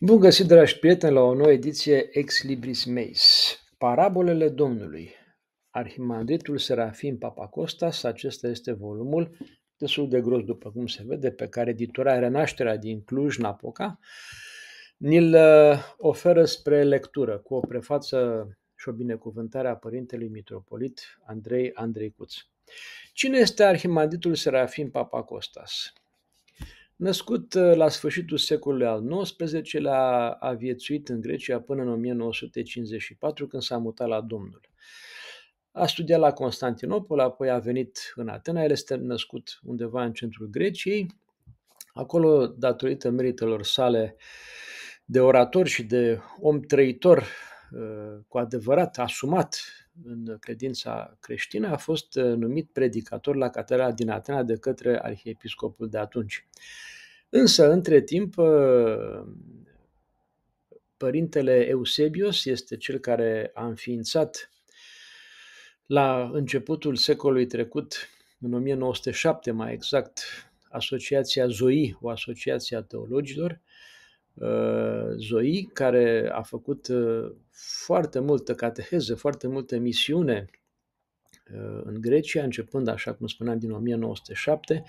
Bun găsit, dragi prieteni, la o nouă ediție Ex Libris Meis. Parabolele Domnului. Arhimandritul Serafim Papacostas, acesta este volumul destul de gros, după cum se vede, pe care editura Renașterea din Cluj-Napoca ni-l uh, oferă spre lectură, cu o prefață și o binecuvântare a Părintelui Mitropolit Andrei Cuț. Cine este Arhimandritul Serafim Papacostas? Născut uh, la sfârșitul secolului al XIX-lea, a viețuit în Grecia până în 1954, când s-a mutat la Domnul. A studiat la Constantinopol, apoi a venit în Atena, el este născut undeva în centrul Greciei. Acolo, datorită meritelor sale de orator și de om trăitor, Uh, cu adevărat asumat în credința creștină a fost uh, numit predicator la catedrala din Atena de către arhiepiscopul de atunci. Însă, între timp, uh, părintele Eusebios este cel care a înființat la începutul secolului trecut, în 1907 mai exact, Asociația ZOI, o asociație a teologilor, Uh, Zoi, care a făcut uh, foarte multă cateheză, foarte multă misiune uh, în Grecia, începând, așa cum spuneam, din 1907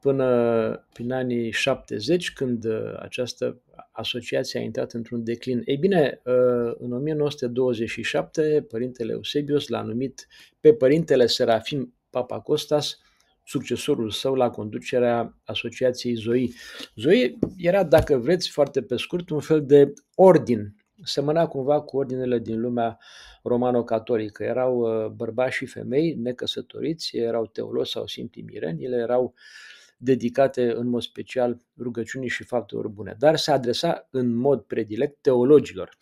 până prin anii 70, când această asociație a intrat într-un declin. Ei bine, în 1927, Părintele Eusebius l-a numit pe Părintele Serafim Papacostas succesorul său la conducerea asociației ZOI. ZOI era, dacă vreți, foarte pe scurt, un fel de ordin. Semăna cumva cu ordinele din lumea romano-catolică. Erau uh, bărbați și femei necăsătoriți, erau teologi sau simpli mireni, ele erau dedicate în mod special rugăciunii și faptelor bune, dar se adresa în mod predilect teologilor.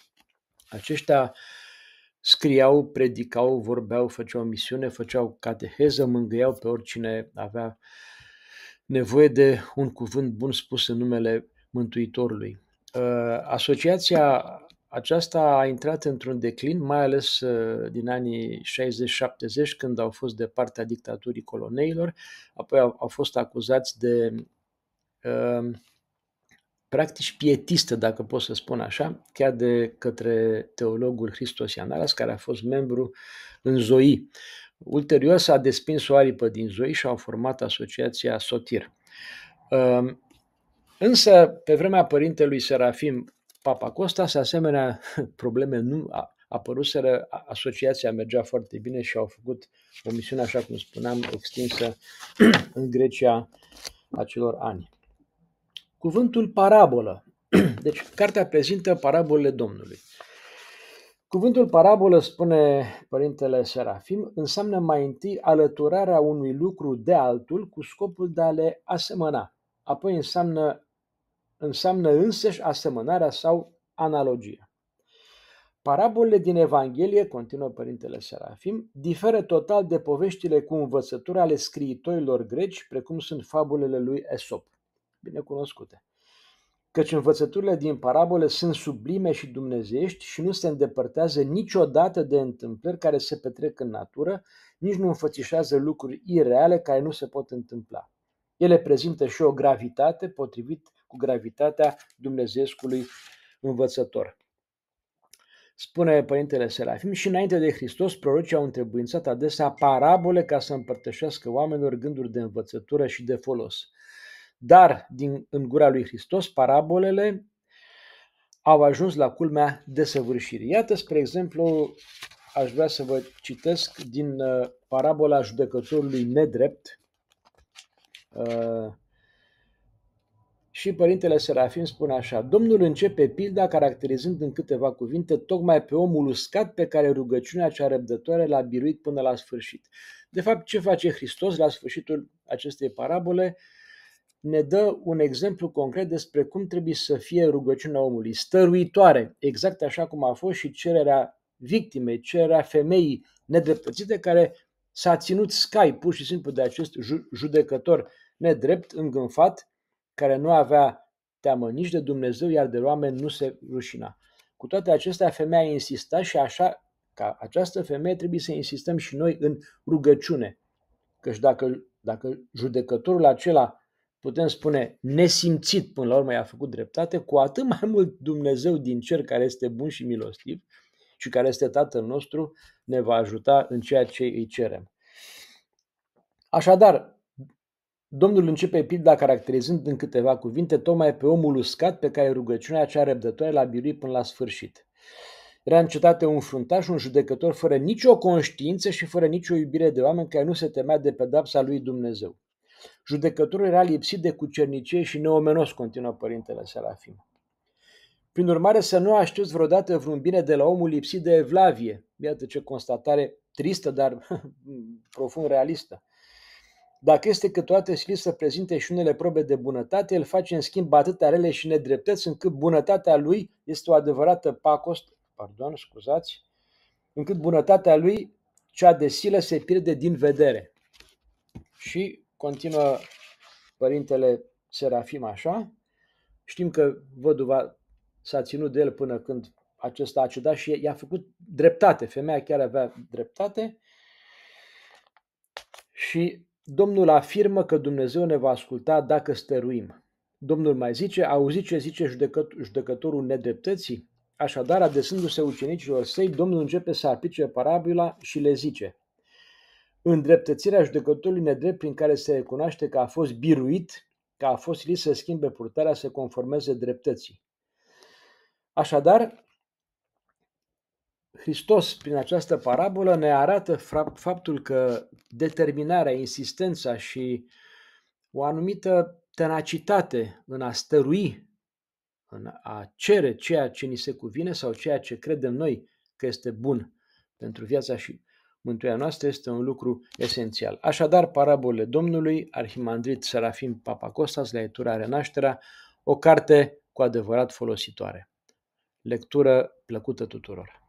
Aceștia uh, scriau, predicau, vorbeau, făceau misiune, făceau cateheză, mângâiau pe oricine avea nevoie de un cuvânt bun spus în numele Mântuitorului. Uh, asociația aceasta a intrat într-un declin, mai ales uh, din anii 60-70, când au fost de partea dictaturii coloneilor, apoi au, fost acuzați de uh, practici pietistă, dacă pot să spun așa, chiar de către teologul Hristos Ianaras, care a fost membru în ZOI. Ulterior s-a despins o aripă din ZOI și au format asociația SOTIR. Ehm, însă, pe vremea părintelui Serafim Papa Costas, asemenea probleme nu apăruseră, asociația mergea foarte bine și au făcut o misiune, așa cum spuneam, extinsă în Grecia acelor ani. Cuvântul parabolă. Deci, cartea prezintă parabolele Domnului. Cuvântul parabolă, spune Părintele Serafim, înseamnă mai întâi alăturarea unui lucru de altul cu scopul de a le asemăna. Apoi înseamnă, înseamnă însăși asemănarea sau analogia. Parabolele din Evanghelie, continuă Părintele Serafim, diferă total de poveștile cu învățătura ale scriitorilor greci, precum sunt fabulele lui Esop binecunoscute. Căci învățăturile din parabole sunt sublime și dumnezeiești și nu se îndepărtează niciodată de întâmplări care se petrec în natură, nici nu înfățișează lucruri ireale care nu se pot întâmpla. Ele prezintă și o gravitate potrivit cu gravitatea dumnezeescului învățător. Spune Părintele Serafim, și înainte de Hristos, prorocii au întrebuințat adesea parabole ca să împărtășească oamenilor gânduri de învățătură și de folos. Dar din, în gura lui Hristos, parabolele au ajuns la culmea desăvârșirii. Iată, spre exemplu, aș vrea să vă citesc din uh, parabola judecătorului nedrept. Uh, și Părintele Serafin spune așa, Domnul începe pilda caracterizând în câteva cuvinte tocmai pe omul uscat pe care rugăciunea cea răbdătoare l-a biruit până la sfârșit. De fapt, ce face Hristos la sfârșitul acestei parabole? Uh, ne dă un exemplu concret despre cum trebuie să fie rugăciunea omului, stăruitoare, exact așa cum a fost și cererea victimei, cererea femeii nedreptățite care s-a ținut scai pur și simplu de acest judecător nedrept, îngânfat, care nu avea teamă nici de Dumnezeu, iar de oameni nu se rușina. Cu toate acestea, femeia insista și așa, ca această femeie, trebuie să insistăm și noi în rugăciune. Căci dacă, dacă judecătorul acela putem spune, nesimțit, până la urmă i-a făcut dreptate, cu atât mai mult Dumnezeu din cer, care este bun și milostiv și care este Tatăl nostru, ne va ajuta în ceea ce îi cerem. Așadar, Domnul începe pilda caracterizând în câteva cuvinte tocmai pe omul uscat pe care rugăciunea cea răbdătoare l-a biruit până la sfârșit. Era în cetate un fruntaș, un judecător fără nicio conștiință și fără nicio iubire de oameni care nu se temea de pedapsa lui Dumnezeu. Judecătorul era lipsit de cucernicie și neomenos, continuă părintele Serafim. Prin urmare, să nu aștepți vreodată vreun bine de la omul lipsit de evlavie. Iată ce constatare tristă, dar profund realistă. Dacă este că toate silit să prezinte și unele probe de bunătate, el face în schimb atâtea rele și nedreptăți încât bunătatea lui este o adevărată pacost, pardon, scuzați, încât bunătatea lui, cea de silă, se pierde din vedere. Și Continuă părintele Serafim așa, știm că văduva s-a ținut de el până când acesta a ciudat și i-a făcut dreptate, femeia chiar avea dreptate și Domnul afirmă că Dumnezeu ne va asculta dacă stăruim. Domnul mai zice, auzi ce zice judecăt- judecătorul nedreptății? Așadar, adesându se ucenicilor săi, Domnul începe să aplice parabila și le zice, îndreptățirea judecătorului nedrept prin care se recunoaște că a fost biruit, că a fost lit să schimbe purtarea să conformeze dreptății. Așadar, Hristos, prin această parabolă, ne arată faptul că determinarea, insistența și o anumită tenacitate în a stărui, în a cere ceea ce ni se cuvine sau ceea ce credem noi că este bun pentru viața și mântuirea noastră este un lucru esențial. Așadar, parabolele Domnului, Arhimandrit Serafim Papacostas, La Etura Renașterea, o carte cu adevărat folositoare. Lectură plăcută tuturor!